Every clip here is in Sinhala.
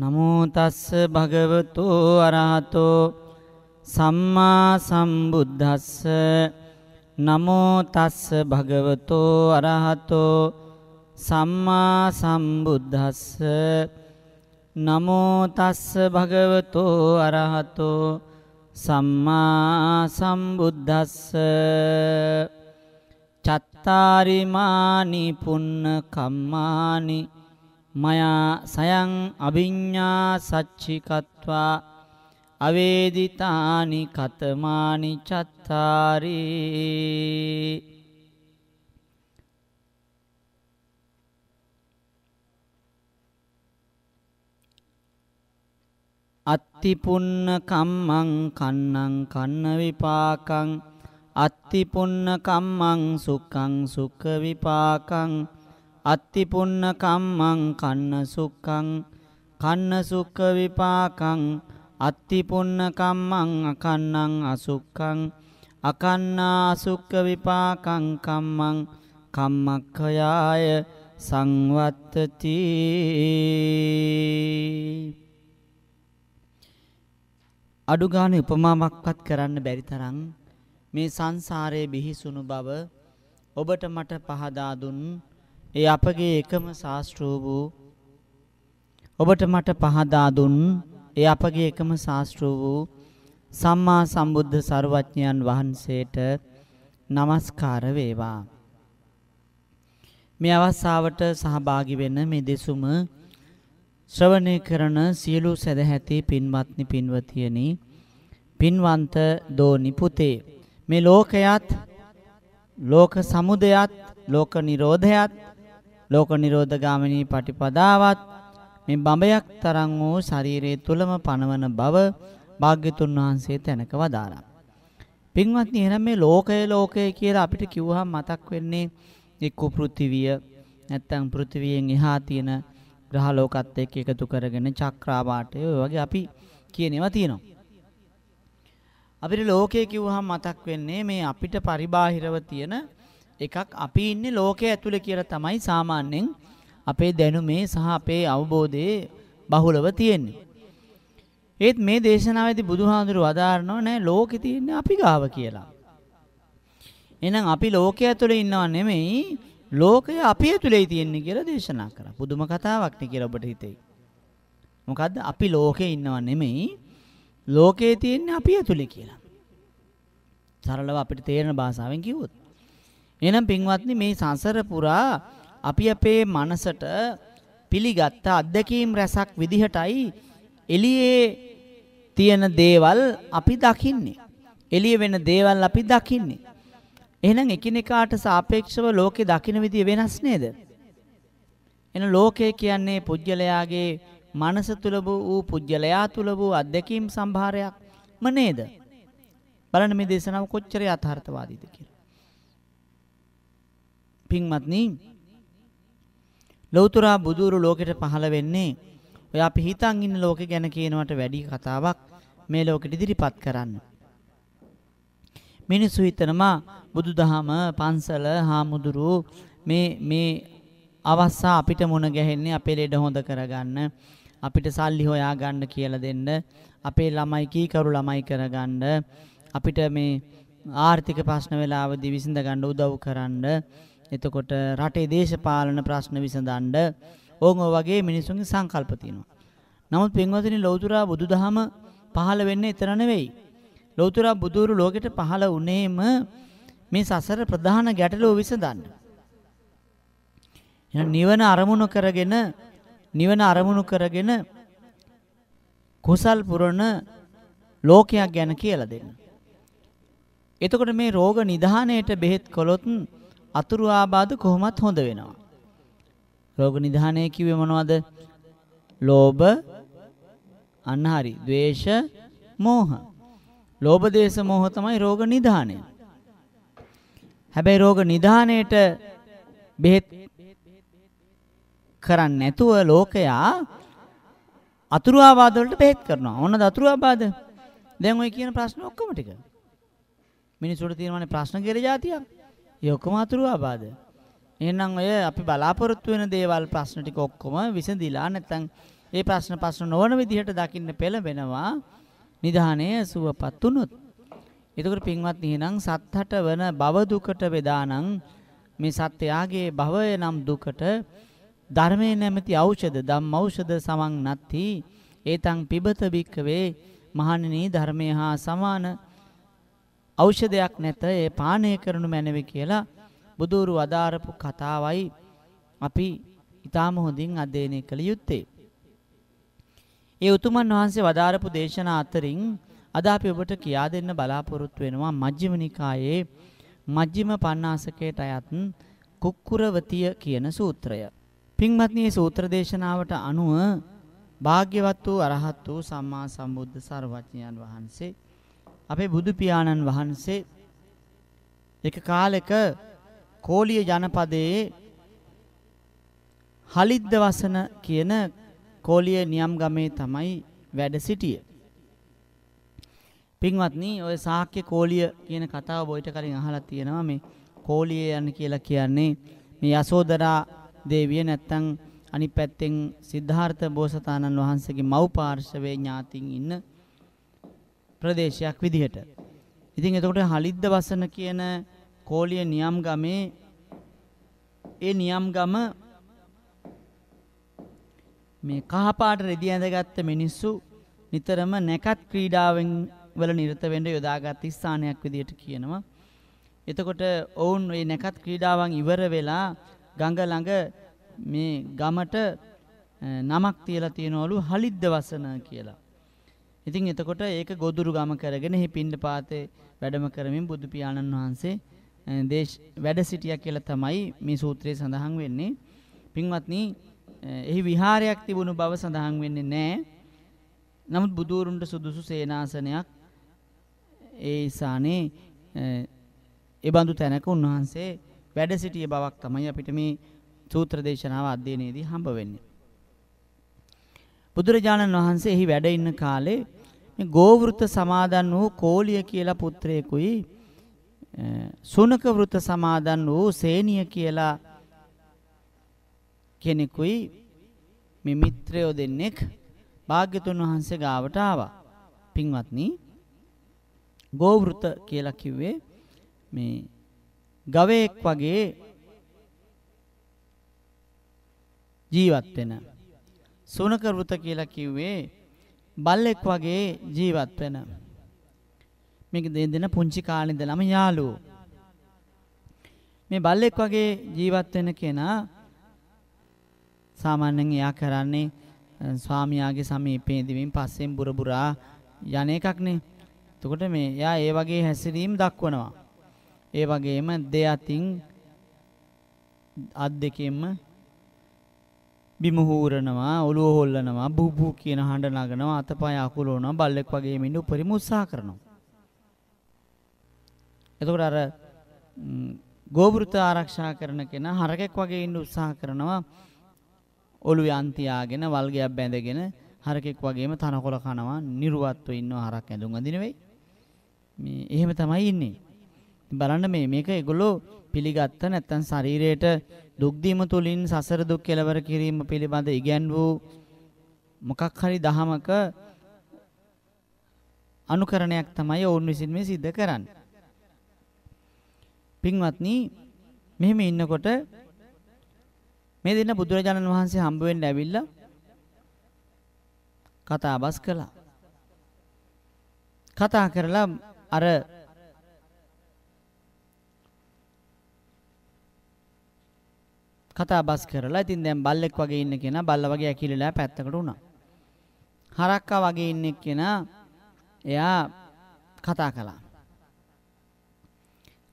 නමෝ තස්ස භගවතු අරහතෝ සම්මා සම්බුද්දස්ස නමෝ තස්ස භගවතු අරහතෝ සම්මා සම්බුද්දස්ස නමෝ තස්ස භගවතු අරහතෝ සම්මා සම්බුද්දස්ස චත්තාරිමානි පුන්න කම්මානි මයා සයං අභිඤ්ඤා සච්චිකත්වා අවේදිතානි කතමානි චත්තාරී අත්තිපුන්න කම්මං කන්නං කන්න විපාකං අත්තිපුන්න කම්මං සුඛං සුඛ විපාකං අත්තිපුන්න කම්මං කන්න සුක්ඛං කන්න සුක්ඛ විපාකං අත්තිපුන්න කම්මං අකන්නං අසුක්ඛං අකන්නා සුක්ඛ විපාකං කම්මං කම්මක්ඛයාය සංවත්තති අඩු ගානේ උපමාවක්වත් කරන්න බැරි තරම් මේ සංසාරයේ බිහිසුණු බව ඔබට මට පහදා දුන් ඒ අපගේ එකම ශාස්ත්‍රෝ වූ ඔබට මට පහදා දුන් ඒ අපගේ එකම ශාස්ත්‍රෝ වූ සම්මා සම්බුද්ධ සර්වඥයන් වහන්සේට নমස්කාර වේවා මේ අවස්ථාවට සහභාගී වෙන මේ දෙසුම ශ්‍රවණය කරන සියලු සදැහැති පින්වත්නි පින්වතියනි පින්වන්ත දෝනි පුතේ මේ ලෝකයත් ලෝක සමුදයත් ලෝක නිරෝධයත් ලෝක නිරෝධගාමිනී පටිපදාවත් මේ බඹයක් තරම් වූ ශරීරයේ තුලම පනවන බව භාග්‍යතුන් වහන්සේ තැනක වදාරා. පින්වත්නි එහෙනම් මේ ලෝකය ලෝකය කියලා අපිට කිව්වහම මතක් වෙන්නේ එක්ක පෘථිවිය නැත්තම් පෘථිවියෙන් එහා තියෙන ග්‍රහ ලෝකත් එක්ක එකතු කරගෙන චක්‍රාවාටය ඔය වගේ අපි කියන ඒවා තියෙනවා. අපිට ලෝකය කිව්වහම මතක් වෙන්නේ මේ අපිට පරිබාහිරව තියෙන එකක් අපි ඉන්නේ ලෝකයේ ඇතුලේ කියලා තමයි සාමාන්‍යයෙන් අපේ දැනුමේ සහ අපේ අවබෝධයේ බහුලව තියෙන්නේ. ඒත් මේ දේශනාවේදී බුදුහාඳුරු වදාරනෝ නෑ ලෝකෙ තියෙන්නේ අපි ගාව කියලා. එහෙනම් අපි ලෝකයේ ඇතුලේ ඉන්නව නෙමෙයි ලෝකය අපි ඇතුලේ තියෙන්නේ කියලා දේශනා කරා. පුදුම කතාවක් නේ කියලා ඔබට හිතෙයි. මොකද්ද අපි ලෝකේ ඉන්නව නෙමෙයි ලෝකේ තියෙන්නේ අපි ඇතුලේ කියලා. සරලව අපිට තේරෙන භාෂාවෙන් කිව්වොත්. එහෙනම් පින්වත්නි මේ සංසර පුරා අපි අපේ මනසට පිළිගත් අත්දැකීම් රසක් විදිහටයි එළියේ තියෙන දේවල් අපි දකින්නේ. එළිය වෙන දේවල් අපි දකින්නේ. එහෙනම් එකිනෙකාට සාපේක්ෂව ලෝකේ දකින විදිය වෙනස් නේද? එන ලෝකය කියන්නේ පුජ්‍යලයාගේ මනස තුල වූ පුජ්‍යලයා තුල වූ අත්දැකීම් සම්භාරයක්ම නේද? බලන්න මේ දේශනාව කොච්චර යථාර්ථවාදීද කියලා. පින්වත්නි ලෞතර බුදුරු ලෝකෙට පහළ වෙන්නේ ඔය අපි හිතන් ඉන්න ලෝකෙ ගැන කියනවට වැඩි කතාවක් මේ ලෝකෙට ඉදිරිපත් කරන්න. මිනිස්සු හිතනවා බුදුදහම පන්සල හාමුදුරු මේ මේ අවස්සා අපිට මුණ ගැහෙන්නේ අපේ ලෙඩ හොඳ කරගන්න අපිට සල්ලි හොයා ගන්න කියලා දෙන්න අපේ ළමයි කීකරු ළමයි කරගන්න අපිට මේ ආර්ථික ප්‍රශ්න වෙලාවදී විසඳ ගන්න උදව් කරන්න එතකොට රටේ දේශපාලන ප්‍රශ්න විසඳන්න ඕන් වගේ මිනිසුන්ගේ සංකල්ප තියෙනවා. නමුත් පින්වතුනි ලෞතුරා බුදුදහම පහළ වෙන්නේ එතන නෙවෙයි. ලෞතුරා බුදුරු ලෝකෙට පහළ වුණේම මේ සසර ප්‍රධාන ගැටලුව විසඳන්න. නිවන අරමුණු කරගෙන නිවන අරමුණු කරගෙන කුසල් පුරන ලෝකයක් ගැන කියලා දෙන්න. එතකොට මේ රෝග නිධානයට බෙහෙත් කළොත් අතුරු ආබාධ කොහොමත් හොඳ වෙනවා. රෝග නිධානය කිව්වේ මොනවද? ලෝභ අන්න හරි. ද්වේෂ, මෝහ. ලෝභ, ද්වේෂ, මෝහ තමයි රෝග නිධානය. හැබැයි රෝග නිධානයේට බෙහෙත් කරන්නේ නැතුව ලෝකයා අතුරු ආබාධ වලට බෙහෙත් කරනවා. ඕනද අතුරු ආබාධ? දැන් ওই කියන ප්‍රශ්න ඔක්කොම ටික. මිනිසුන්ට තියෙනවානේ ප්‍රශ්න කියලා જાතියක්. ඒ ඔක්කොම අතුරු ආබාධ. එහෙනම් ඔය අපි බලාපොරොත්තු වෙන දේවල් ප්‍රශ්න ටික ඔක්කොම විසඳිලා නැත්නම් ඒ ප්‍රශ්න ප්‍රශ්න නොවන විදිහට දකින්න පෙළඹෙනවා නිධානය සුවපත් උනොත්. එතකොට පින්වත් එහෙනම් සත්හට වන භව දුකට වේදානම් මේ සත්‍යාගේ භවය නම් දුකට ධර්මයේ නැමැති ඖෂධ ධම්ම ඖෂධ සමන් නැති ඒතං පිබත බික්කවේ මහණෙනි ධර්මය හා සමාන ඖෂධයක් නැත ඒ පානය කරනු මැනවි කියලා බුදුරු අදාරපු කතාවයි අපි ඊටාම හොඳින් අධ්‍යයනය කළ යුත්තේ. ඒ උතුමන් වහන්සේ වදාරපු දේශනා අතරින් අද අපි ඔබට කියා දෙන්න බලාපොරොත්තු වෙනවා මජ්ක්‍ධිම නිකායේ මජ්ක්‍ධිම පඤ්ණාසකයට අයත් කුක්කුරවතිය කියන සූත්‍රය. පින්වත්නි සූත්‍ර දේශනාවට අනුව භාග්‍යවත් වූ අරහත් වූ සම්මා සම්බුද්ධ සර්වඥයන් වහන්සේ අපේ බුදු පියාණන් වහන්සේ එක කාලෙක කෝලිය ජනපදයේ හලිද්ද වසන කියන කෝලිය නියම් ගමේ තමයි වැඩ සිටියේ. පින්වත්නි ඔය සාක්‍ය කෝලිය කියන කතාව බොයිට කලින් අහලා තියෙනවා මේ කෝලිය යන කියලා කියන්නේ මේ යසෝදරා දේවිය නැත්තම් අනිත් පැත්තෙන් සිද්ධාර්ථ බෝසතාණන් වහන්සේගේ මව් පාර්ශවයේ ඥාතින් ඉන්න ප්‍රදේශයක් විදිහට. ඉතින් එතකොට හලිද්ද වසන කියන කෝලිය නියම් ගමේ ඒ නියම් ගම මේ කහපාට රෙදි ඇඳගත්ත මිනිස්සු නිතරම නැකත් ක්‍රීඩාවෙන් වල නිරත වෙන්න යොදාගත් ස්ථානයක් විදිහට කියනවා. එතකොට ඔවුන් මේ නැකත් ක්‍රීඩාවන් ඉවර වෙලා ගඟ ළඟ මේ ගමට නමක් තියලා තියනවලු හලිද්ද වසන කියලා. ඉතින් එතකොට ඒක ගොදුරු ගම කරගෙන එහි පිණ්ඩපාතේ වැඩම කරමින් බුදු පියාණන් වහන්සේ දේශ වැඩ සිටියා කියලා තමයි මේ සූත්‍රයේ සඳහන් වෙන්නේ. පින්වත්නි, එහි විහාරයක් තිබුණු බව සඳහන් වෙන්නේ නැහැ. නමුත් බුදුරුන්ට සුදුසු සේනාසනයක් ඒ ඉසානේ ඒ බඳු තැනක උන්වහන්සේ වැඩ සිටිය බවක් තමයි අපිට මේ සූත්‍ර දේශනාව අධ්‍යයනයේදී හම්බ වෙන්නේ. බුදුරජාණන් වහන්සේ එහි වැඩ ඉන්න කාලේ මේ ගෝවෘත සමාදන් වූ කෝලිය කියලා පුත්‍රයෙකුයි සුනක වෘත සමාදන් වූ සේනිය කියලා කෙනෙකුයි මේ මිත්‍රයෝ දෙන්නෙක් භාග්‍යතුන් වහන්සේ ගාවට ආවා. පින්වත්නි ගෝවෘත කියලා කිව්වේ මේ ගවයෙක් වගේ ජීවත් වෙන සුනක වෘත කියලා කිව්වේ බල්ලෙක් වගේ ජීවත් වෙන මේක දෙදෙන පුංචි කාලේ ඉඳලම යාළුවෝ මේ බල්ලෙක් වගේ ජීවත් වෙන කෙනා සාමාන්‍යයෙන් එයා කරන්නේ ස්වාමියාගේ සමීපයේදීමින් පස්සෙන් බුරබුරා යන එකක්නේ එතකොට මේ එයා ඒ වගේ හැසිරීම් දක්වනවා ඒ වගේම දෙ අතින් අත් දෙකෙන්ම බිම හූරනවා ඔළුව හොල්ලනවා බූ බූ කියන හඬ නගනවා අතපය අකුලනවා බල්ලෙක් වගේ මෙන්න උපරිම උත්සාහ කරනවා. එතකොට අර ගෝබෘත ආරක්ෂා කරන කෙනා හරකෙක් වගේ ඉන්න උත්සාහ කරනවා ඔළුවේ අන්තියාගෙන වල්ගයක් බැඳගෙන හරකෙක් වගේම තනකොළ කනවා නිර්වත්ව ඉන්නව හරක් ඇඳුම් අඳින වෙයි. මේ එහෙම තමයි ඉන්නේ. බලන්න මේ මේක ඒගොල්ලෝ පිළිගත්ත නැත්නම් ශරීරයට දුක්දීම තුළින් සසර දුක් කෙලවර කිරීම පිළිබඳ ඉගැන් වූ මොකක් හරි දහමක අනුකරණයක් තමයි ඔවුන් විසින් මේ සිද්ධ කරන්නේ. පින්වත්නි මෙහෙම ඉන්නකොට මේ දෙන්න බුදුරජාණන් වහන්සේ හම්බ වෙන්න ඇවිල්ලා කතා බස් කළා. කතා කරලා අර කතා බස් කරලා ඉතින් දැන් බල්ලෙක් වගේ ඉන්න කෙනා බල්ලා වගේ ඇකිලිලා පැත්තකට වුණා. හරක්කා වගේ ඉන්න කෙනා එයා කතා කළා.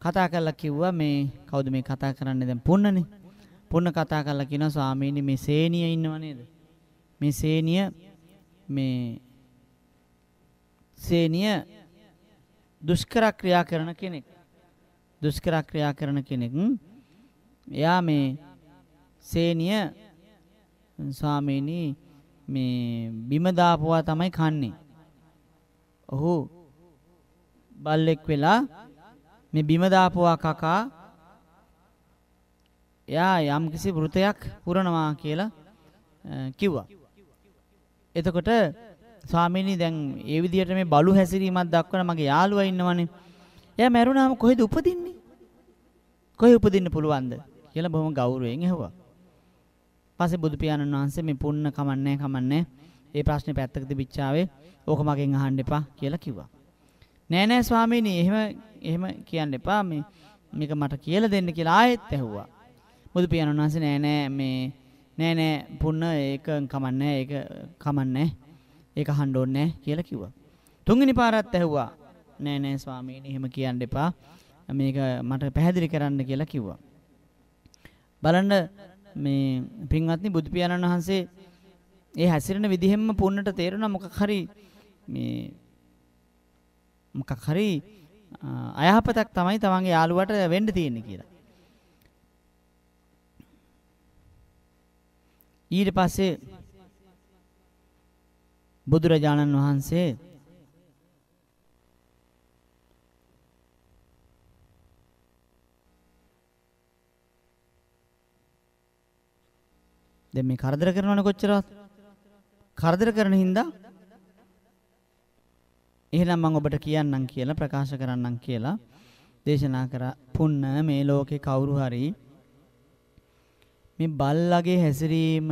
කතා කරලා කිව්වා මේ කවුද මේ කතා කරන්නේ දැන් පුන්නනේ. පුන්න කතා කරලා කියනවා ස්වාමීනි මේ සේනිය ඉන්නව නේද? මේ සේනිය මේ සේනිය දුෂ්කර ක්‍රියා කරන කෙනෙක්. දුෂ්කර ක්‍රියා කරන කෙනෙක්. එයා මේ සේනිය ස්වාමීනි මේ බිම දාපුවා තමයි කන්නේ. ඔහු බල්ලෙක් වෙලා මේ බිම දාපුවා කකා එයා යම්කිසි වෘතයක් පුරනවා කියලා කිව්වා. එතකොට ස්වාමීනි දැන් ඒ විදිහට මේ බලු හැසිරීමක් දක්වන මගේ යාළුවා ඉන්නවනේ. එයා මැරුණාම කොහෙද උපදින්නේ? කොහෙ උපදින්න පුළුවන්ද කියලා බොහොම ගෞරවයෙන් ඇහුවා. පස්සේ බුදු පියාණන් වහන්සේ මේ පුන්න කමන්නේ කමන්නේ ඒ ප්‍රශ්නේ පැත්තක තිබිච්චාවේ ඕක මගෙන් අහන්න එපා කියලා කිව්වා. නෑ නෑ ස්වාමීනි එහෙම එහෙම කියන්න එපා මේ මේක මට කියලා දෙන්න කියලා ආයෙත් ඇහුවා. බුදු පියාණන් වහන්සේ නෑ නෑ මේ නෑ නෑ පුන්න ඒක කමන්නේ ඒක කමන්නේ ඒක අහන්න ඕනේ කියලා කිව්වා. තුන්වෙනි පාරත් ඇහුවා. නෑ නෑ ස්වාමීනි එහෙම කියන්න එපා. මේක මට පැහැදිලි කරන්න කියලා කිව්වා. බලන්න මේ පින්වත්නි බුදු පියාණන් වහන්සේ ඒ හැසිරෙන විදිහෙම පුන්නට තේරෙනවා මොකක් හරි මේ මොකක් හරි අයහපතක් තමයි තමන්ගේ යාළුවට වෙන්න තියෙන්නේ කියලා. ඊට පස්සේ බුදුරජාණන් වහන්සේ දැන් මේ කරදර කරනවනේ කොච්චරවත්. කරදර කරන හින්දා එහෙනම් මම ඔබට කියන්නම් කියලා ප්‍රකාශ කරන්නම් කියලා දේශනා කරා. පුන්න මේ ලෝකේ කවුරු හරි මේ බල්ලගේ හැසිරීම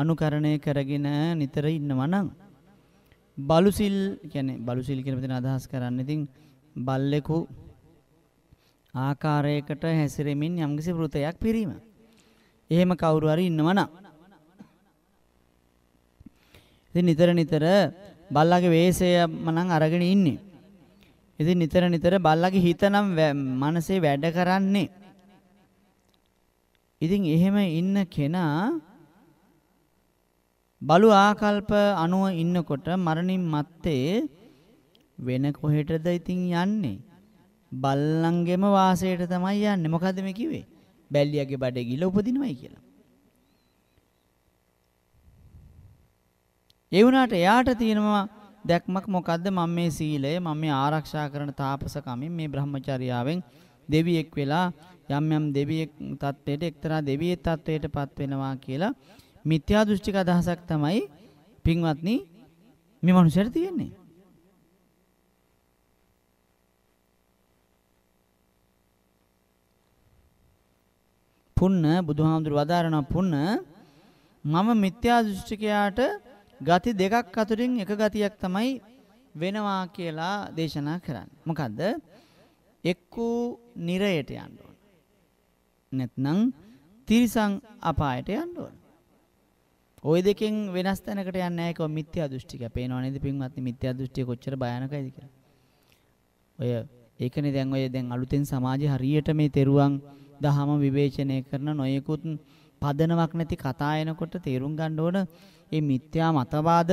අනුකරණය කරගෙන නිතර ඉන්නවා නම් බලුසිල් කියන්නේ බලුසිල් කියන මෙතන අදහස් කරන්නේ ඉතින් බල්ලෙකු ආකාරයකට හැසිරෙමින් යම්කිසි වෘතයක් පිරීම. එහෙම කවුරු හරි ඉන්නවනම්. ඉතින් නිතර නිතර බල්ලාගේ වෙස්ය මනම් අරගෙන ඉන්නේ. ඉතින් නිතර නිතර බල්ලාගේ හිත නම් මනසේ වැඩ කරන්නේ. ඉතින් එහෙම ඉන්න කෙනා බලු ආකල්ප අනුව ඉන්නකොට මරණින් මත්තේ වෙන කොහෙටද ඉතින් යන්නේ? බල්ලන්ගෙම වාසයට තමයි යන්නේ. මොකද්ද මේ කිව්වේ? බැල්ලියාගේ බඩේ ගිහලා උපදිනවයි කියලා. ඒ වුණාට එයාට තියෙනවා දැක්මක් මොකද්ද මම මේ සීලය මම මේ ආරක්ෂා කරන තාපසකමින් මේ බ්‍රහ්මචර්යාවෙන් දෙවියෙක් වෙලා යම් යම් දෙවියෙක් තත්වයට එක්තරා දෙවියෙක් තත්වයටපත් වෙනවා කියලා මිත්‍යා දෘෂ්ටික අදහසක් තමයි පින්වත්නි මේ මනුස්සයට තියෙන්නේ. පුන්න බුදුහාමුදුර වදාරනවා පුන්න මම මිත්‍යා දෘෂ්ටිකයාට ගති දෙකක් අතරින් එක ගතියක් තමයි වෙනවා කියලා දේශනා කරන්නේ. මොකද්ද? එක්කු නිරයට යන්න ඕන. නැත්නම් තිරිසං අපායට යන්න ඕන. ওই දෙකෙන් වෙනස් තැනකට යන්නේ නැහැ ඒක මිත්‍යා දෘෂ්ටික. පේනව නේද පින්වත්නි මිත්‍යා දෘෂ්ටිය කොච්චර භයානකයිද කියලා. ඔය ඒකනේ දැන් ඔය දැන් අලුතෙන් සමාජය හරියට මේ තෙරුවන් දහම විවේචනය කරන නොයෙකුත් පදනමක් නැති කතා එනකොට තේරුම් ගන්න ඕන මේ මිත්‍යා මතවාද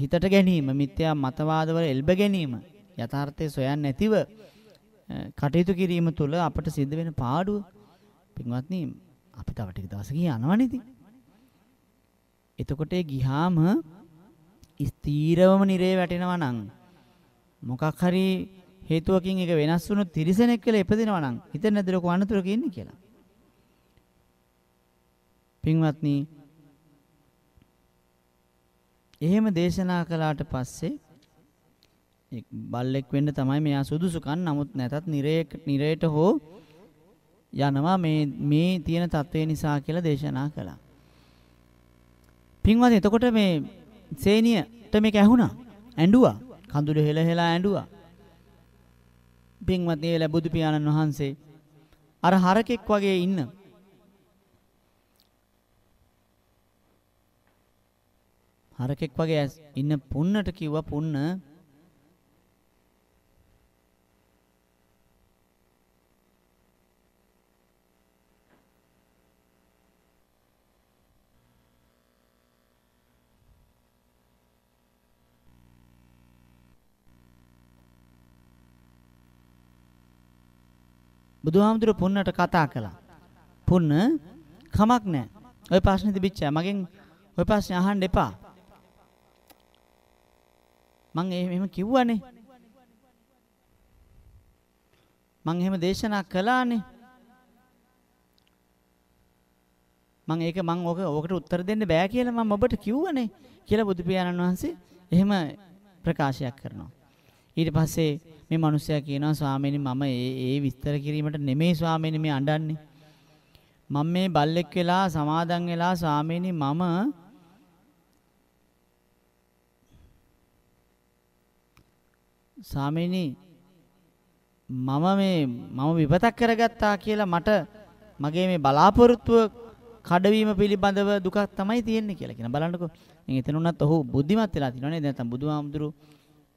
හිතට ගැනීම මිත්‍යා මතවාදවල එල්බ ගැනීම යථාර්ථය සොයන්නේ නැතිව කටයුතු කිරීම තුළ අපට සිද්ධ වෙන පාඩුව පින්වත්නි අපි තව ටික දවසක යනවනේ ඉතින් එතකොට ඒ ගිහාම ස්ථීරවම නිරේ වැටෙනවා නම් මොකක් හරි හේතුවකින් ඒක වෙනස් වුණු තිරිසනෙක් කියලා ඉපදිනවා නම් හිතන්නේ නැද්ද ලොකු අනතුරක ඉන්නේ කියලා. පින්වත්නි එහෙම දේශනා කළාට පස්සේ බල්ලෙක් වෙන්න තමයි මෙයා සුදුසුකම් නමුත් නැතත් නිරේක නිරේට හෝ යනවා මේ මේ තියෙන தત્ත්වය නිසා කියලා දේශනා කළා. පින්වත්නි එතකොට මේ සේනියට මේක ඇහුණා. ඇඬුවා. කඳුළු හෙල හෙලා ඇඬුවා. පින්වත් නේල බුදු පියාණන් වහන්සේ අර හරකෙක් වගේ ඉන්න හරකෙක් වගේ ඉන්න පුන්නට කිව්වා පුන්න බුදුහාමුදුර පුන්නට කතා කළා. පුන්න කමක් නැහැ. ওই ප්‍රශ්නේ තිබිච්චා. මගෙන් ওই ප්‍රශ්නේ අහන්න එපා. මං එහෙම කිව්වනේ. මං එහෙම දේශනා කළානේ. මං ඒක මං ඕක ඕකට උත්තර දෙන්න බෑ කියලා මම ඔබට කිව්වනේ කියලා බුදු පියාණන් වහන්සේ එහෙම ප්‍රකාශයක් කරනවා. ඊට පස්සේ මේ මිනිස්සයා කියනවා ස්වාමීනි මම ඒ ඒ විස්තර කිරීමට නෙමෙයි ස්වාමීනි මේ අඬන්නේ. මම මේ බල්ලෙක් වෙලා සමාදන් වෙලා ස්වාමීනි මම ස්වාමීනි මම මේ මම විපතක් කරගත්තා කියලා මට මගේ මේ බලාපොරොත්තුව කඩවීම පිළිබඳව දුකක් තමයි තියෙන්නේ කියලා කියන බලන්නකෝ. මම එතන උනත් ඔහු බුද්ධිමත් වෙලා තිනවනේ. දැන් තම බුදුහාමුදුරුවෝ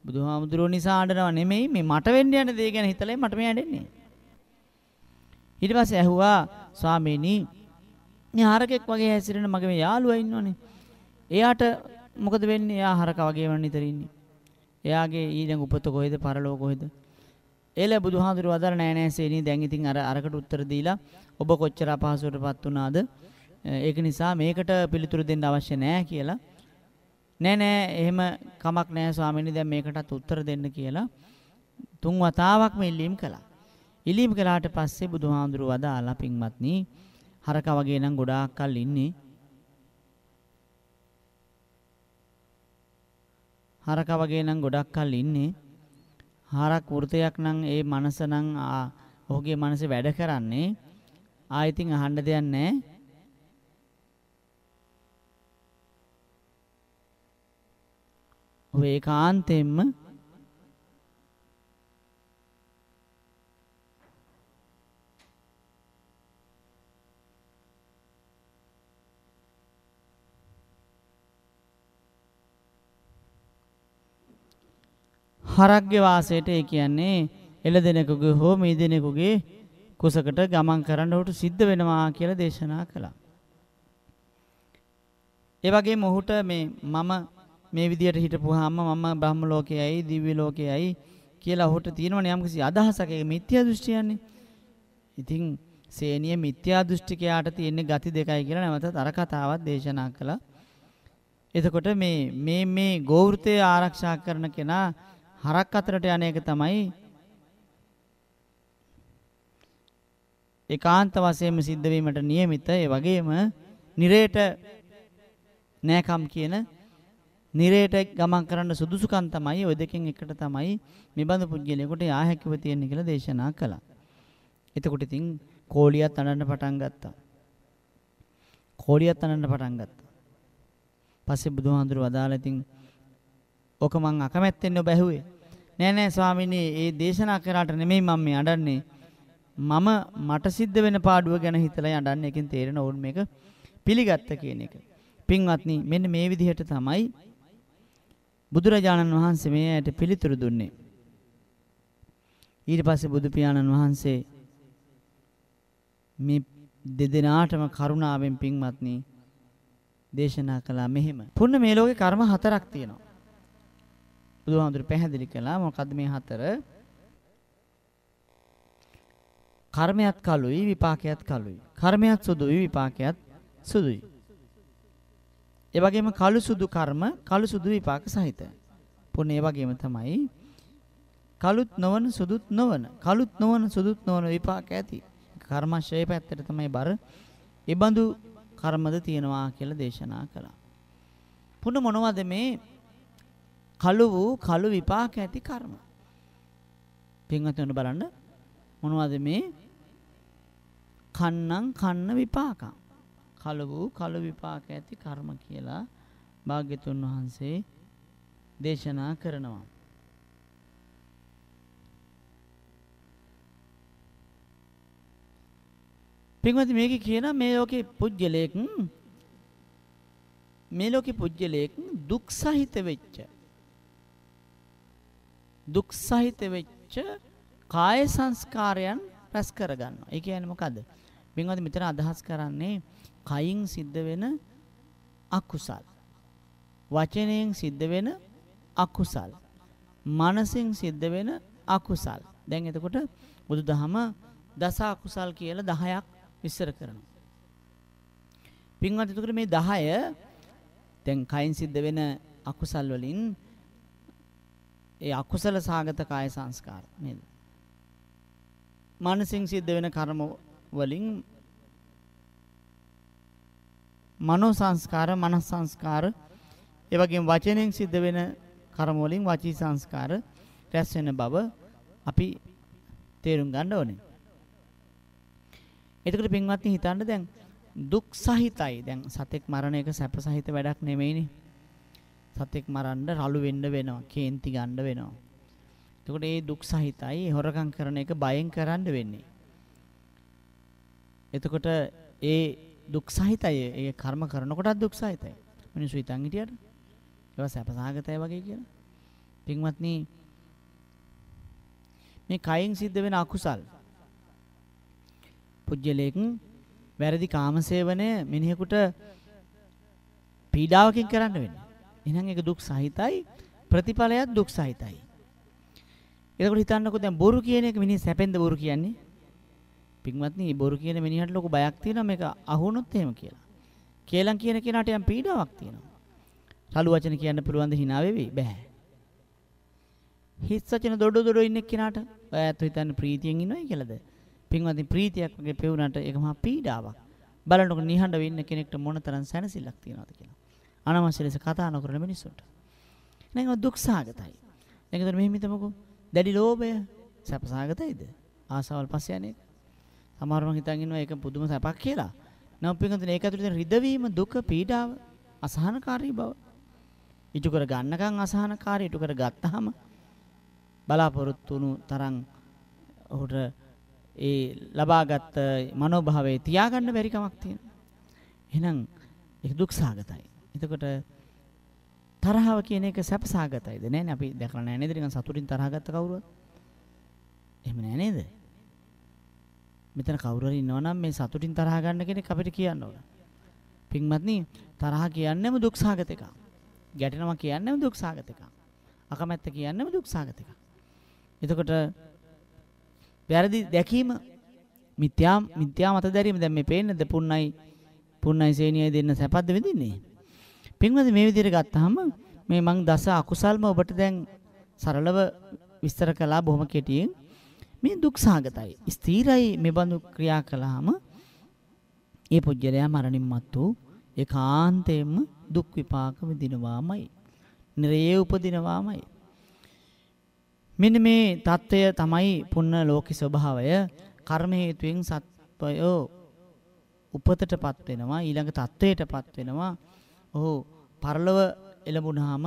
බුදුහාමුදුරුවෝ නිසා අඬනවා නෙමෙයි මේ මට වෙන්න යන දේ ගැන හිතලයි මට මේ ඇඬෙන්නේ. ඊට පස්සේ ඇහුවා ස්වාමීනි මේ හරකෙක් වගේ හැසිරෙන මගේ මේ යාළුවා ඉන්නෝනේ. එයාට මොකද වෙන්නේ? එයා හරක වගේම නිතර ඉන්නේ. එයාගේ ඊළඟ උපත කොහෙද? පරලෝක කොහෙද? එල බුදුහාඳුරු අදාර නෑ නෑ සේනි දැන් ඉතින් අර අරකට උත්තර දීලා ඔබ කොච්චර අපහසුවටපත් වුණාද? ඒක නිසා මේකට පිළිතුරු දෙන්න අවශ්‍ය නෑ කියලා නෑ නෑ එහෙම කමක් නෑ ස්වාමීනි දැන් මේකටත් උත්තර දෙන්න කියලා තුන් වතාවක්ම ඉල්ලීම් කළා. ඉල්ලීම් කළාට පස්සේ බුදුහාඳුරු වදාලා පින්වත්නි හරක වගේ නම් ගොඩාක් කල් ඉන්නේ. හරක වගේ නම් ගොඩක් කල් ඉන්නේ. හරක් වෘතයක් නම් ඒ මනස නම් ඔහුගේ මනසේ වැඩ කරන්නේ. ආයෙත් අහන්න දෙයක් නැහැ. ඔබ ඒකාන්තයෙන්ම හරක්ගේ වාසයට ඒ කියන්නේ එළ දෙනෙකුගේ හෝ මේ දෙනෙකුගේ කුසකට ගමන් කරන්න ඔහුට සිද්ධ වෙනවා කියලා දේශනා කළා. ඒ වගේම ඔහුට මේ මම මේ විදියට හිටපුවාම මම බ්‍රහ්ම ලෝකයයි දිව්‍ය ලෝකයයි කියලා ඔහුට තියෙනවනේ යම්කිසි අදහසක ඒ මිත්‍යා දෘෂ්ටියන්නේ. ඉතින් සේනිය මිත්‍යා දෘෂ්ටිකයාට තියෙන ගති දෙකයි කියලා නැවතත් අර කතාවක් දේශනා කළා. එතකොට මේ මේ මේ ගෝවෘතය ආරක්ෂා කරන කෙනා හරක් අතරට යන එක තමයි ඒකාන්ත වශයෙන්ම සිද්ධ වීමට નિયમિત ඒ වගේම නිරේට නෑකම් කියන නිරයට ගමන් කරන්න සුදුසුකම් තමයි ওই දෙකෙන් එකට තමයි මෙබඳු පුද්ගලයෙකුට යා හැකියාව තියෙන්නේ කියලා දේශනා කළා. එතකොට ඉතින් කෝලියත් අඬන්න පටන් ගත්තා. කෝලියත් අඬන්න පටන් ගත්තා. පස්සේ බුදුහාඳුර වදාලා ඉතින් ඔක මං අකමැත්තෙන් ඔබ ඇහුවේ. නෑ නෑ ස්වාමීනි මේ දේශනා කරාට නෙමෙයි මම මේ අඬන්නේ. මම මට සිද්ධ වෙන පාඩුව ගැන හිතලා අඬන්නේ. එකෙන් තේරෙන ඕන් මේක පිළිගත්ත කියන එක. පින්වත්නි මෙන්න මේ විදිහට තමයි බුදුරජාණන් වහන්සේ මේ ඇයට පිළිතුරු දුන්නේ. ඊට පස්සේ බුදු පියාණන් වහන්සේ මේ දෙදෙනාටම කරුණාවෙන් පින්වත්නි දේශනා කළා මෙහෙම. පුන්න මේ ලෝකේ කර්ම හතරක් තියෙනවා. බුදුහාමුදුරු පැහැදිලි කළා මොකද්ද මේ හතර? කර්මයක් කළුයි විපාකයක් කළුයි. කර්මයක් සුදුයි විපාකයක් සුදුයි. ඒ වගේම කළු සුදු කර්ම කළු සුදු විපාක සහිත. පුණ්‍ය ඒ වගේම තමයි කළුත් නොවන සුදුත් නොවන කළුත් නොවන සුදුත් නොවන විපාක ඇති. කර්මශය පැත්තට තමයි බර. ඒබඳු කර්මද තියෙනවා කියලා දේශනා කළා. පුන මොනවද මේ කළු වූ කළු විපාක ඇති කර්ම? පින්වතුන් බලන්න මොනවද මේ කන්නම් කන්න විපාකම් කල වූ කල විපාක ඇති කර්ම කියලා භාග්‍යතුන් වහන්සේ දේශනා කරනවා. පින්වති මේක කියන මේ ලෝකේ පුජ්‍යලයක් මේ ලෝකේ පුජ්‍යලයක් දුක් සහිත වෙච්ච දුක් සහිත වෙච්ච කාය සංස්කාරයන් රැස් කරගන්නවා. ඒ කියන්නේ මොකද? පින්වති මෙතන අදහස් කරන්නේ කයින් සිද්ධ වෙන අකුසල් වචනයෙන් සිද්ධ වෙන අකුසල් මනසින් සිද්ධ වෙන අකුසල් දැන් එතකොට බුදුදහම දස අකුසල් කියලා 10ක් විස්තර කරනවා පින්වත් එතකොට මේ 10 දැන් කයින් සිද්ධ වෙන අකුසල් වලින් ඒ අකුසල සාගත කාය සංස්කාර නේද මනසින් සිද්ධ වෙන කර්ම වලින් මනෝ සංස්කාර, මනස් සංස්කාර, ඒ වගේම වචනෙන් සිද්ධ වෙන කර්ම වලින් වචී සංස්කාර රැස් වෙන බව අපි තේරුම් ගන්න ඕනේ. එතකොට පින්වත්නි හිතන්න දැන් දුක් සහිතයි. දැන් සතෙක් මරණ එක සැප සහිත වැඩක් නෙමෙයිනේ. සතෙක් මරන්න රළු වෙන්න වෙනවා, කේන්ති ගන්න වෙනවා. එතකොට මේ දුක් සහිතයි. හොරකම් කරන එක බයෙන් කරන්න වෙන්නේ. එතකොට ඒ දුක් සහිතයි. ඒ කර්ම කරනකොටත් දුක් සහිතයි. මිනිස්සු හිතන් හිටියට ඒවා සැපසහගතයි වගේ කියලා. පින්වත්නි මේ කයෙන් සිද්ධ වෙන අකුසල් පුජ්‍යලයෙන් වැරදි කාමසේවනය මිනිහෙකුට පීඩාවකින් කරන්න වෙන්නේ. එහෙනම් ඒක දුක් සහිතයි ප්‍රතිඵලයත් දුක් සහිතයි. එතකොට හිතන්නකෝ දැන් බොරු කියන එක මිනිහ සැපෙන්ද බොරු කියන්නේ? පින්වත්නි බොරු කියන මිනිහට ලොකු බයක් තියෙනවා මේක අහුනොත් එහෙම කියලා. කේලම් කියන කෙනාට යම් පීඩාවක් තියෙනවා. සලු වචන කියන්න පුළුවන් ද hina වෙවි බෑ හිස් වචන දොඩ දොඩ ඉන්න කෙනාට ඔය ඇත්ත හිතන්නේ ප්‍රීතියෙන් ඉනවයි කියලාද පින්වත්නි ප්‍රීතියක් වගේ පෙවුනට ඒක මහා පීඩාවක් බලනකොට නිහඬව ඉන්න කෙනෙක්ට මොනතරම් සැනසෙල්ලක් තියනවද කියලා අනවශ්‍ය ලෙස කතා නොකරන මිනිස්සුන්ට නේද දුක්සහගතයි නේද මෙහෙම හිතමුකෝ දැඩි ලෝභය සැපසහගතයිද ආසාවල් පස්සේ යන්නේ සමහරවන් හිතන් ඉන්නවා ඒක පුදුම සැපක් කියලා. නමුත් පින්වතුනි ඒක ඇතුළේ තියෙන රිදවීම, දුක, පීඩාව, අසහනකාරී බව. ඉටු කර ගන්නකම් අසහනකාරී ඉටු කර ගත්තාම බලාපොරොත්තු වුණු තරම් ඔහුට ඒ ලබාගත් මනෝභාවය තියාගන්න බැරි කමක් තියෙනවා. එහෙනම් ඒක දුක්සහගතයි. එතකොට තරහව කියන එක සැපසහගතයිද? නෑනේ අපි දැකලා නෑ නේද? නිකන් සතුටින් තරහ ගත්ත කවුරුවත්. එහෙම නෑ නේද? මෙතන කවුරු හරි ඉන්නවනම් මේ සතුටින් තරහ ගන්න කෙනෙක් අපිට කියන්න ඕන. පින්වත්නි තරහ කියන්නේම දුක්සහගත එකක්. ගැටෙනවා කියන්නේම දුක්සහගත එකක්. අකමැත්ත කියන්නේම දුක්සහගත එකක්. එතකොට වැරදි දැකීම මිත්‍යා මිත්‍යා මත දැරීම දැන් මේ පේන්නද පුන්නයි පුන්නයි සේනියයි දෙන්න සැපද්ද වෙදින්නේ. පින්වද මේ විදිහට ගත්තාම මේ මං දස අකුසල්ම ඔබට දැන් සරලව විස්තර කළා බොහොම කෙටියෙන්. මේ දුක් සහගතයි. ස්ථීරයි මෙබඳු ක්‍රියා කළාම ඒ පුජ්‍යලයා මරණින් මතු ඒකාන්තයෙන්ම දුක් විපාක විඳිනවාමයි. නිරේ උපදිනවාමයි. මෙන්න මේ தত্ত্বය තමයි පුන්න ලෝක ස්වභාවය කර්ම හේතුවෙන් සත්වයෝ උපතටපත් වෙනවා ඊළඟ தത്വයටපත් වෙනවා ඔහු පරලව එළඹුණාම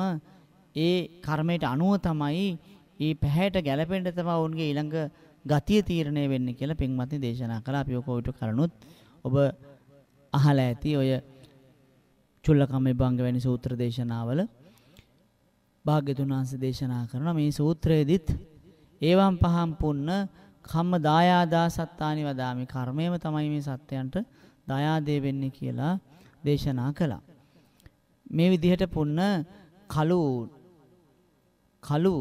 ඒ කර්මයට අනුව තමයි ඒ පැහැයට ගැලපෙන්න තමයි ඔවුන්ගේ ඊළඟ ගතිය තීරණය වෙන්නේ කියලා පින්වත්නි දේශනා කළා. අපි ඔක උඩට කරනොත් ඔබ අහලා ඇති ඔය චුල්ලකම්මේ භංග වැනි සූත්‍ර දේශනාවල භාග්‍යතුන් වහන්සේ දේශනා කරන මේ සූත්‍රයේදීත් ඒවම් පහම් පුන්න කම්ම දායාදා සත්තානි වදාමි කර්මයම තමයි මේ සත්‍යයන්ට දයාදේ වෙන්නේ කියලා දේශනා කළා. මේ විදිහට පුන්න කලු කලු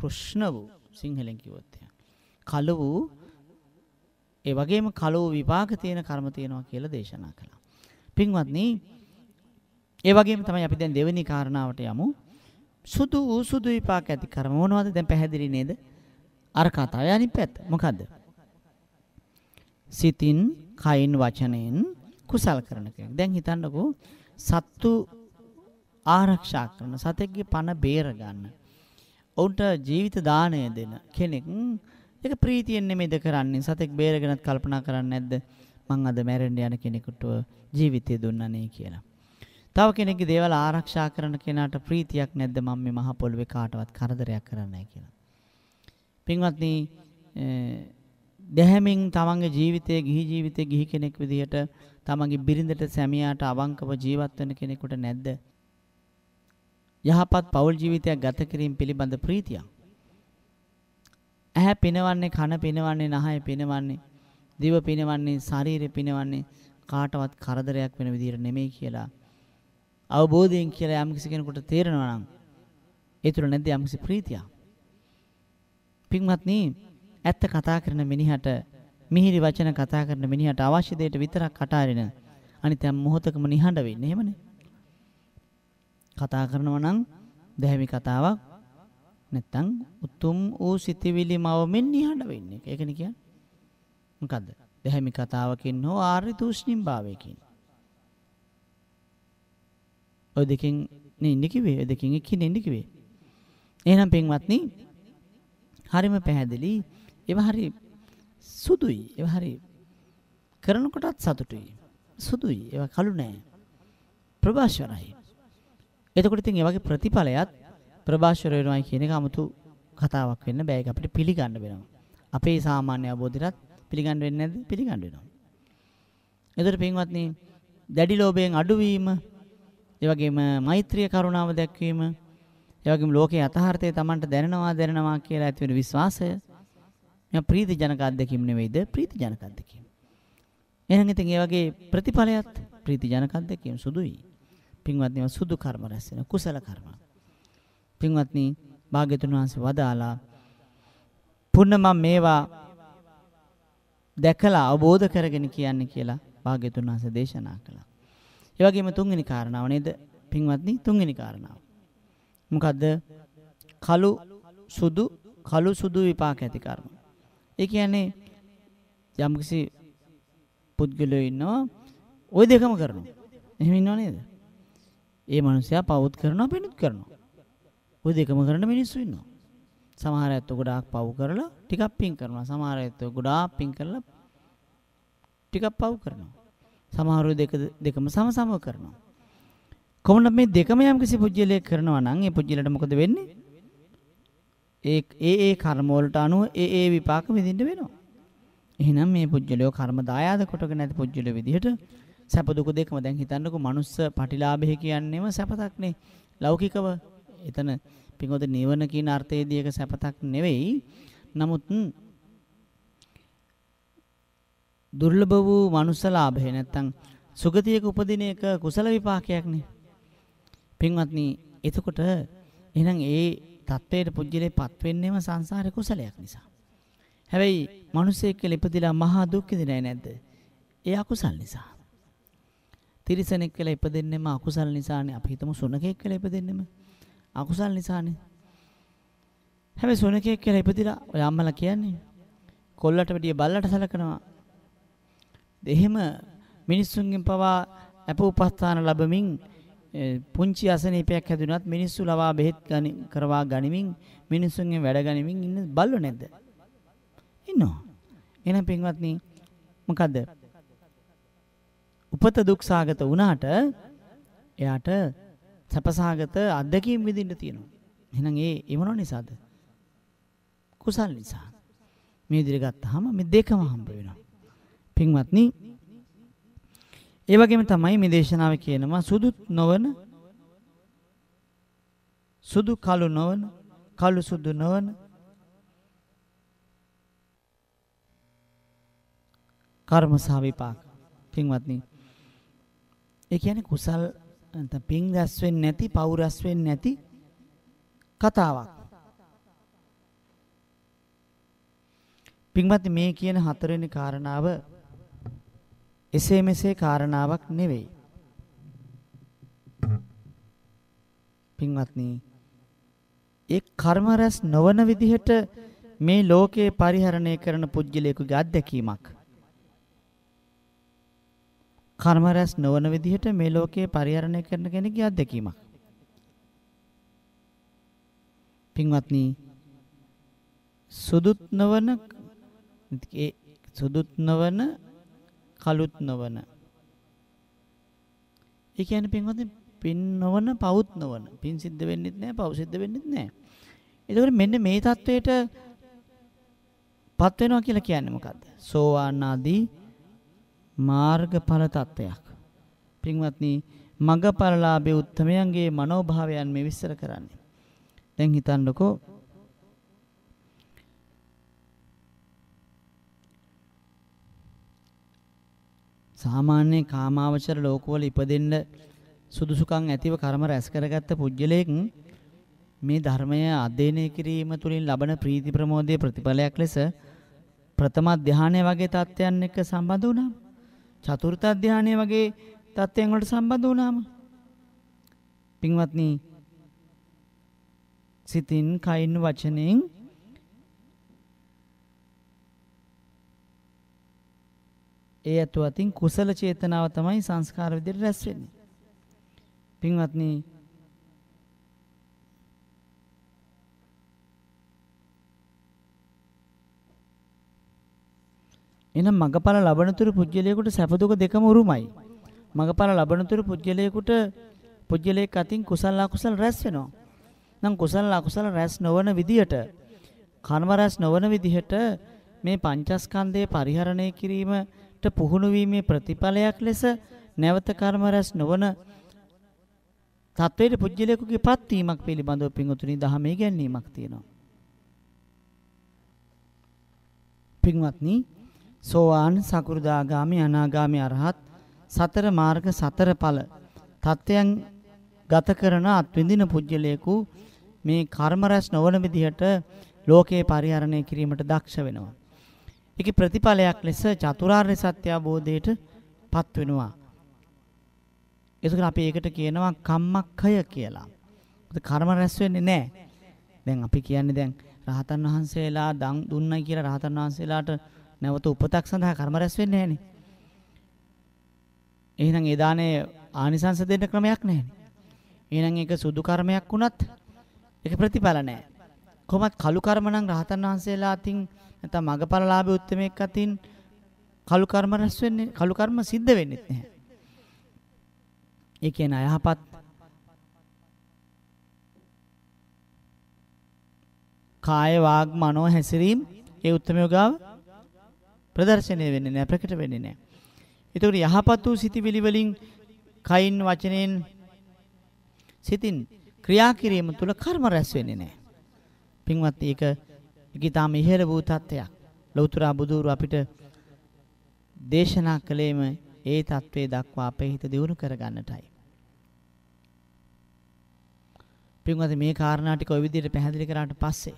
කෘෂ්ණ වූ සිංහලෙන් කිව්වොත් කළු වූ ඒ වගේම කළු විපාක තියෙන කර්ම තියෙනවා කියලා දේශනා කළා. පින්වත්නි ඒ වගේම තමයි අපි දැන් දෙවෙනි කාරණාවට යමු. සුදු වූ සුදු විපාක ඇති කර්ම මොනවද දැන් පැහැදිලි නේද? අර කතාවේ අනිත් පැත්ත මොකද්ද? සිතින්, කයින්, වචනෙන් කුසල් කරන කෙනෙක්. දැන් හිතන්නකෝ සත්තු ආරක්ෂා කරන සතෙක්ගේ පණ බේර ගන්න. ඔවුන්ට ජීවිත දාණය දෙන කෙනෙක් ඒක ප්‍රීතියෙන් නෙමෙයිද කරන්නේ සතෙක් බේරගෙනත් කල්පනා කරන්නේ නැද්ද මං අද මැරෙන්න යන කෙනෙකුට ජීවිතය දුන්නනේ කියලා. තව කෙනෙක්ගේ දේවල් ආරක්ෂා කරන කෙනාට ප්‍රීතියක් නැද්ද මම මේ මහ පොළවේ කාටවත් කරදරයක් කරන්නේ නැහැ කියලා. පින්වත්නි දැහැමින් තමන්ගේ ජීවිතයේ ගිහි ජීවිතයේ ගිහි කෙනෙක් විදිහට තමන්ගේ බිරිඳට සැමියාට අවංකව ජීවත් වෙන කෙනෙකුට නැද්ද යහපත් පෞල් ජීවිතයක් ගත කිරීම පිළිබඳ ප්‍රීතියක්. ඇහැ පිනවන්නේ කන පිනවන්නේ නහය පිනවන්නේ දිව පිනවන්නේ ශරීරය පිනවන්නේ කාටවත් කරදරයක් වෙන විදිහට නෙමෙයි කියලා අවබෝධයෙන් කියලා යම්කිසි කෙනෙකුට තේරෙනවා නම් ඒ තුල නැද්ද යම්කිසි ප්‍රීතියක්. පින්වත්නි ඇත්ත කතා කරන මිනිහට මිහිරි වචන කතා කරන මිනිහට අවශ්‍ය දෙයට විතරක් කටහරින අනිත් හැම මොහොතකම නිහඬ වෙන්නේ එහෙමනේ. කතා කරනවා නම් දැහැමි කතාවක් නැත්තම් උතුම් වූ සිතවිලි මවමින් නිහඬ වෙන්න එක. ඒකනේ කියන්නේ. මොකද්ද? දැහැමි කතාවකින් හෝ ආර්ය තූෂ්ණිම් භාවයකින්. ඔය දෙකෙන් නේ ඉන්නේ කිව්වේ. ඔය දෙකෙන් එකකින් ඉන්නේ කිව්වේ. එහෙනම් පින්වත්නි හරිම පැහැදිලි ඒව හරි සුදුයි ඒව හරි කරනකොටත් සතුටුයි සුදුයි ඒව කළු නෑ ප්‍රභාෂවරයි එතකොට ඉතින් ඒ වගේ ප්‍රතිඵලයක් ප්‍රභාෂර වෙනවයි කියන එක 아무තු කතාවක් වෙන්න බෑ ඒක අපිට පිළිගන්න වෙනවා. අපේ සාමාන්‍ය අවබෝධයටත් පිළිගන්න වෙන්නේ නැද්ද? පිළිගන්න වෙනවා. එතකොට පින්වත්නි දැඩි ලෝභයෙන් අඩුවීම ඒ වගේම මෛත්‍රිය කරුණාව දැක්වීම ඒ වගේම ලෝකේ යථාර්ථය Tamanට දැනෙනවා දැනෙනවා කියලා ඇති වෙන විශ්වාසය මේ ප්‍රීති ජනක අත්දැකීම් නෙවෙයිද ප්‍රීති ජනක අත්දැකීම්. එහෙනම් ඉතින් ඒ වගේ ප්‍රතිඵලයක් ප්‍රීති ජනක අත්දැකීම් සුදුයි. පින්වත්නි සුදු කර්ම රැස් වෙන කුසල කර්ම. පින්වත්නි භාග්‍යතුන් වහන්සේ වදාලා පුන්න මම මේවා දැකලා අවබෝධ කරගෙන කියන්නේ කියලා භාග්‍යතුන් වහන්සේ දේශනා කළා. ඒ වගේම තුන්වෙනි කාරණාව නේද? පින්වත්නි තුන්වෙනි කාරණාව. මොකද්ද? කළු සුදු කළු සුදු විපාක ඇති කර්ම. ඒ කියන්නේ යම්කිසි පුද්ගලයෝ ඉන්නවා ওই දෙකම කරනවා. එහෙම ඉන්නව නේද? ඒ මනුස්සයා පවුත් කරනවා පෙනුත් කරනවා. ওই දෙකම කරන මිනිස්සු ඉන්නවා. සමහර අයත් ගොඩාක් පව් කරලා ටිකක් පින් කරනවා. සමහර අයත් ගොඩාක් පින් කරලා ටිකක් පව් කරනවා. සමහරු දෙක දෙකම සමසම කරනවා. කොහොමද මේ දෙකම යම්කිසි පුජ්‍යලයක් කරනවා නම් ඒ පුජ්‍යලයට මොකද වෙන්නේ? ඒ ඒ ඒ කර්ම වලට අනුව ඒ ඒ විපාක විඳින්න වෙනවා. එහෙනම් මේ පුජ්‍යලෝ කර්ම දායාද කොටගෙන ඇති පුජ්‍යල විදිහට සැප දුක දෙකම දැන් හිතන්නකෝ මනුස්ස පටිලාභය කියන්නේම සැපතක්නේ ලෞකිකව එතන පිඟොත නිවන කියන අර්ථයේදී එක සැපතක් නෙවෙයි නමුත් දුර්ලභ වූ මනුස්ස ලාභය නැත්තම් සුගතියක උපදින එක කුසල විපාකයක්නේ පින්වත්නි එතකොට එහෙනම් ඒ தത്വයට පුජ්‍යලේපත් වෙන්නේම සංසාරේ කුසලයක් නිසා හැබැයි මිනිසෙක් කියලා ඉපදිලා මහා දුක් විඳිනේ නැද්ද ඒ අකුසල් නිසා තිරිසනෙක් කියලා ඉපදෙන්නෙම අකුසල් නිසානේ. අපි හිතමු සුනකෙක් කියලා ඉපදෙන්නෙම අකුසල් නිසානේ. හැබැයි සුනකෙක් කියලා ඉපදිලා ඔය අම්මලා කියන්නේ කොල්ලට වැඩිය බල්ලට සලකනවා. එහෙම මිනිස්සුන්ගෙන් පවා අප උපස්ථාන ලැබමින් පුංචි අසනීපයක් හැදුනත් මිනිස්සු ලවා බෙහෙත් කරවා ගනිමින් මිනිස්සුන්ගෙන් වැඩ ගනිමින් ඉන්න බල්ලෝ නැද්ද? ඉන්නවා. එහෙනම් පින්වත්නි මොකද්ද? උපත දුක්සාගත වුණාට එයාට සැපසාගත අත්දැකීම් විඳින්න තියෙනවා. එහෙනම් ඒ ඒ මොන නිසාද? කුසල් නිසා. මේ විදිහට ගත්තාම මේ දෙකම හම්බ වෙනවා. පින්වත්නි ඒ වගේම තමයි මේ දේශනාවේ කියනවා සුදුත් නොවන සුදු කළු නොවන කළු සුදු නොවන කර්ම සහ විපාක පින්වත්නි ඒ කියන්නේ කුසල් නැත්නම් පින් රැස් වෙන්නේ නැති පව් රැස් වෙන්නේ නැති කතාවක්. පින්වත් මේ කියන හතරවෙනි කාරණාව එසේ මෙසේ කාරණාවක් නෙවෙයි. පින්වත්නි ඒ කර්ම රැස් නොවන විදිහට මේ ලෝකේ පරිහරණය කරන පුජ්‍යලයකගේ අත්දැකීමක්. කර්ම රැස් නොවන විදිහට මේ ලෝකයේ පරිහරණය කරන කෙනෙක්ගේ අත්දැකීමක්. පින්වත්නි සුදුත් නොවන ඒ සුදුත් නොවන කළුත් නොවන. ඒ කියන්නේ පින්වත්නි පින් නොවන පවුත් නොවන. පින් සිද්ධ වෙන්නෙත් නැහැ, පවු සිද්ධ වෙන්නෙත් නැහැ. එතකොට මෙන්න මේ தത്വයට පත් වෙනවා කියලා කියන්නේ මොකද්ද? සෝවාන් ආදී මාර්ගඵල තත්ත්වයක්. පින්වත්නි මගඵලලාභී උත්තමයන්ගේ මනෝභාවයන් මේ විස්තර කරන්නේ. දැන් හිතන්නකෝ සාමාන්‍ය කාමාවචර ලෝකවල ඉපදෙන්න සුදුසුකම් ඇතිව කර්ම රැස් කරගත්ත පුජ්‍යලයෙන් මේ ධර්මය අධ්‍යයනය කිරීම තුළින් ලබන ප්‍රීති ප්‍රමෝදයේ ප්‍රතිඵලයක් ලෙස ප්‍රථම ධානය වගේ තත්ත්වයන් එක්ක සම්බන්ධ වුණා. චතුර්ථ ධානය වගේ தත්ත්වයන් වලට සම්බන්ධ වුණාම පින්වත්නි සිතින් කයින් වචනෙන් ඒ අතු අතින් කුසල චේතනාව තමයි සංස්කාර විදිහට රැස් වෙන්නේ. පින්වත්නි එහෙනම් මගඵල ලබනතුරු පුජ්‍යලයකට සැප දුක දෙකම උරුමයි. මගඵල ලබනතුරු පුජ්‍යලයකට පුජ්‍යලයක අතින් කුසල අකුසල රැස් වෙනවා. නම් කුසල අකුසල රැස් නොවන විදියට කර්ම රැස් නොවන විදිහට මේ පංචස්කන්ධය පරිහරණය කිරීමට පුහුණු වීමේ ප්‍රතිඵලයක් ලෙස නැවත කර්ම රැස් නොවන තත්වයේ පුජ්‍යලයකගේ පත්වීමක් පිළිබඳව පින්වතුනි දහමේ ගැන්වීමක් තියෙනවා. පින්වත්නි සෝවාන් සකු르දාගාමි අනාගාමි අරහත් සතර මාර්ග සතර ඵල තත්වයන් ගත කරන අත්විඳින පුජ්‍යලයකු මේ කර්ම රැස් නොවන විදිහට ලෝකේ පරිහරණය කිරීමට දක්ෂ වෙනවා. ඒකේ ප්‍රතිඵලයක් ලෙස චතුරාර්ය සත්‍ය අවබෝධයට පත් වෙනවා. ඒකන අපි ඒකට කියනවා කම්මක්ඛය කියලා. කර්ම රැස් වෙන්නේ නැහැ. දැන් අපි කියන්නේ දැන් රහතන් වහන්සේලා දුන්නා කියලා රහතන් වහන්සේලාට නැවත උපතක් සඳහා කර්ම රැස් වෙන්නේ නැහනේ. එහෙනම් ඒ දාණය ආනිසංස දෙන්න ක්‍රමයක් නැහනේ. එහෙනම් ඒක සුදු කර්මයක් වුණත් ඒක ප්‍රතිඵල නැහැ. කොහොමත් කළු කර්ම නම් රහතන් වහන්සේලා අතින් නැත්නම් මගපරලාභී උත්මෙක් අතින් කළු කර්ම රැස් වෙන්නේ කළු කර්ම සිද්ධ වෙන්නේ නැහැ. ඒ කියන්නේ අයහපත් කාය වාග් මනෝ හැසිරීම ඒ උත්මයෝගාව ප්‍රදර්ශනය වෙන්නේ නැහැ ප්‍රකට වෙන්නේ නැහැ. ඒතකොට යහපත් වූ සිතිවිලි වලින් කයින් වචනෙන් සිතින් ක්‍රියා කිරීම තුළ කර්ම රැස් වෙන්නේ නැහැ. පින්වත් ඒක ඊගිතාම ඉහළ වූ තත්ත්වයක්. ලෞතර බුදුරු අපිට දේශනා කළේම ඒ தત્ත්වේ දක්වා අපේ හිත දියුණු කරගන්නටයි. පින්වත් මේ කාරණා ටික ওই විදිහට පැහැදිලි කරාට පස්සේ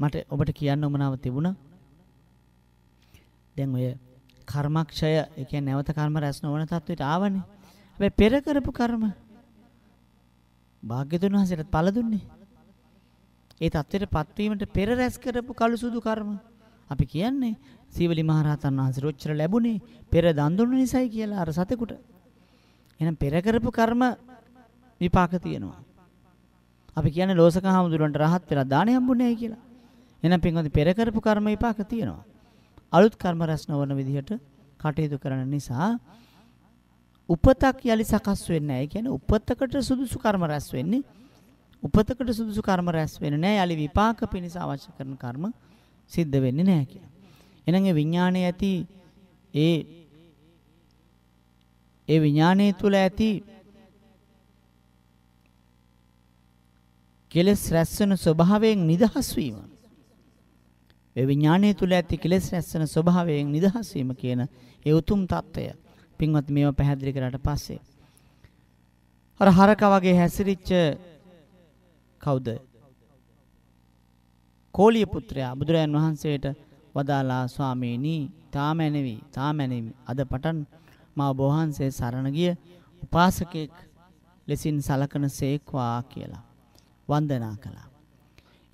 මට ඔබට කියන්න උමනාව තිබුණා. දැන් ඔය කර්මක්ෂය, ඒ කියන්නේ නැවත කර්ම රැස් නොවන තත්වයට ආවනේ. හැබැයි පෙර කරපු කර්ම භාග්‍යතුන් වහන්සේට පළ දුන්නේ. ඒ தත්ත්වයට පත්වීමට පෙර රැස් කරපු කළු සුදු කර්ම අපි කියන්නේ සීවලි මහරහතන් වහන්සේ රොච්චර ලැබුණේ පෙර දන් දුන්න නිසායි කියලා අර සතෙකුට. එහෙනම් පෙර කරපු කර්ම විපාක තියෙනවා. අපි කියන්නේ ලෝසක හාමුදුරන්ට රහත් වෙලා දාණය හම්බුනේ කියලා. එහෙනම් පින්වත්නි පෙර කරපු කර්ම විපාක තියෙනවා. අලුත් කර්ම රැස් නොවන විදිහට කටයුතු කරන නිසා උපතක් යලි සකස් වෙන්නේ නැහැ. ඒ කියන්නේ උපතකට සුදුසු කර්ම රැස් වෙන්නේ උපතකට සුදුසු කර්ම රැස් වෙන්නේ නැහැ. යලි විපාක පිණිස අවශ්‍ය කරන කර්ම සිද්ධ වෙන්නේ නැහැ කියලා. එහෙනම් ඒ විඥානයේ ඇති ඒ ඒ විඥානයේ තුල ඇති කෙලස් රැස් වෙන ස්වභාවයෙන් නිදහස් වීම ඒ විඥානයේ තුල ඇති කෙලෙස් රැස්සන ස්වභාවයෙන් නිදහස් වීම කියන ඒ උතුම් తত্ত্বය පින්වත් මේව පැහැදිලි කරාට පස්සේ අර හරක වගේ හැසිරිච්ච කවුද කෝලිය පුත්‍රයා බුදුරයන් වහන්සේට වදාලා ස්වාමීනි තාමැනවි තාමැනවි අද පටන් මා බෝහන්සේ සරණ ගිය උපාසකෙක් ලෙසින් සලකන සේක්වා කියලා වන්දනා කළා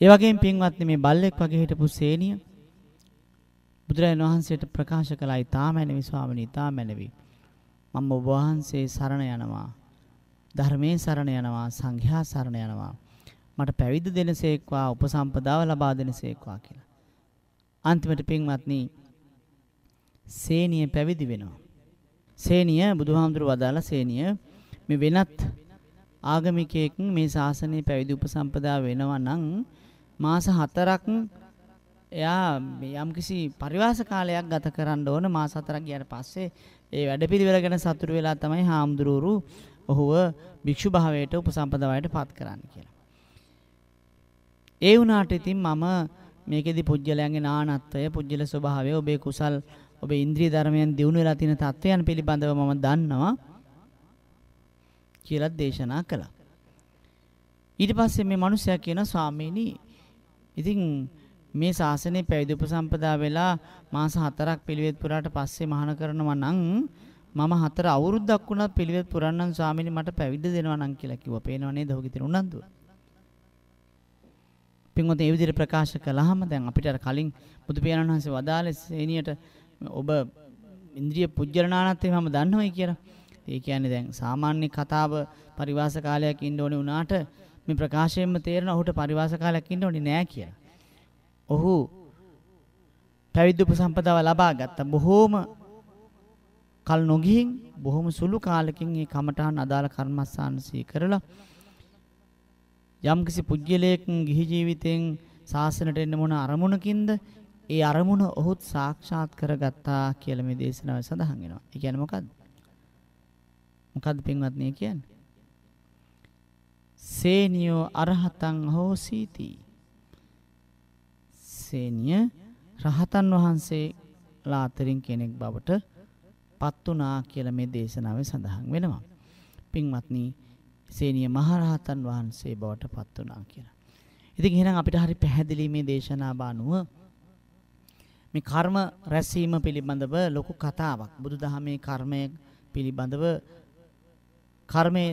ඒ වගේම පින්වත්නි මේ බල්ලෙක් වගේ හිටපු සේනිය බුදුරජාණන් වහන්සේට ප්‍රකාශ කළා ඊතාමැනවි ස්වාමීනි ඊතාමැනවි මම ඔබ වහන්සේ සරණ යනවා ධර්මයේ සරණ යනවා සංඝයා සරණ යනවා මට පැවිදි දෙනසේක්වා උපසම්පදාව ලබා දෙනසේක්වා කියලා අන්තිමට පින්වත්නි සේනිය පැවිදි වෙනවා සේනිය බුදුහාමුදුරු වදාලා සේනිය මේ වෙනත් ආගමිකයෙක් මේ ශාසනය පැවිදි උපසම්පදා වෙනවා නම් මාස 4ක් එයා යම්කිසි පරිවාස කාලයක් ගත කරන්න ඕන මාස 4ක් ගියාට පස්සේ ඒ වැඩපිළිවෙල ගැන සතුටු වෙලා තමයි හාමුදුරුවරු ඔහුව භික්ෂු භාවයට උපසම්පදාවයට පත් කරන්න කියලා. ඒ වුණාට ඉතින් මම මේකෙදි පුජ්‍යලයන්ගේ නානත්වය පුජ්‍යල ස්වභාවය ඔබේ කුසල් ඔබේ ඉන්ද්‍රිය ධර්මයන් දියුණු වෙලා තියෙන තත්වයන් පිළිබඳව මම දන්නවා කියලා දේශනා කළා. ඊට පස්සේ මේ මිනිසයා කියන ස්වාමීනි ඉතින් මේ ශාසනය පැවිදි උපසම්පදා වෙලා මාස 4ක් පිළිවෙත් පුරාට පස්සේ මහාන කරනවා නම් මම හතර අවුරුද්දක් වුණත් පිළිවෙත් පුරන්නම් ස්වාමීනි මට පැවිද්ද දෙනවා නම් කියලා කිව්වා. පේනව නේද ඔහුගේ තියෙන උනන්දුව? පින්වත ඒ විදිහට ප්‍රකාශ කළාම දැන් අපිට අර කලින් බුදු පියාණන් වහන්සේ වදාළේ සේනියට ඔබ ඉන්ද්‍රිය පුජ්‍යරණානත් එහෙම දන්නවයි කියලා. ඒ කියන්නේ දැන් සාමාන්‍ය කතාව පරිවාස කාලයක් ඉන්න ඕනේ වුණාට මේ ප්‍රකාශයෙන්ම තේරෙන ඔහුට පරිවාස කාලයක් ඉන්න ඕනේ නෑ කියලා. ඔහු පැවිදි උපසම්පදාව ලබා ගත්තා. බොහෝම කල නොගිහින් බොහොම සුළු කාලෙකින් මේ කමඨාන් අදාළ කර්මස්ථාන සීකරලා යම්කිසි පුජ්‍යලයක ගිහි ජීවිතෙන් සාසනට එන්න මොන අරමුණකින්ද ඒ අරමුණ ඔහුත් සාක්ෂාත් කරගත්තා කියලා මේ දේශනාවේ සඳහන් වෙනවා. ඒ කියන්නේ මොකද්ද? මොකද්ද පින්වත්නි කියන්නේ? සේනියෝ අරහතං හෝසීති සේනිය රහතන් වහන්සේලා අතරින් කෙනෙක් බවට පත් වුණා කියලා මේ දේශනාවේ සඳහන් වෙනවා. පින්වත්නි සේනිය මහරහතන් වහන්සේ බවට පත් වුණා කියලා. ඉතින් එහෙනම් අපිට හරි පැහැදිලි මේ දේශනාව අනුව මේ කර්ම රැස්වීම පිළිබඳව ලොකු කතාවක් බුදුදහමේ කර්මය පිළිබඳව කර්මයේ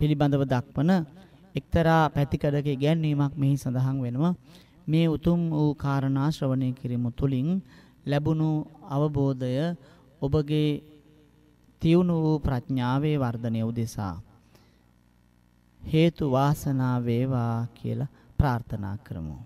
පිළිබඳව දක්වන එක්තරා පැතිකඩක ඉගැන්වීමක් මෙහි සඳහන් වෙනවා. මේ උතුම් වූ කාරණා ශ්‍රවණය කිරීම තුළින් ලැබුණු අවබෝධය ඔබගේ තියුණු වූ ප්‍රඥාවේ වර්ධනය උදෙසා හේතු වාසනා වේවා කියලා ප්‍රාර්ථනා කරමු.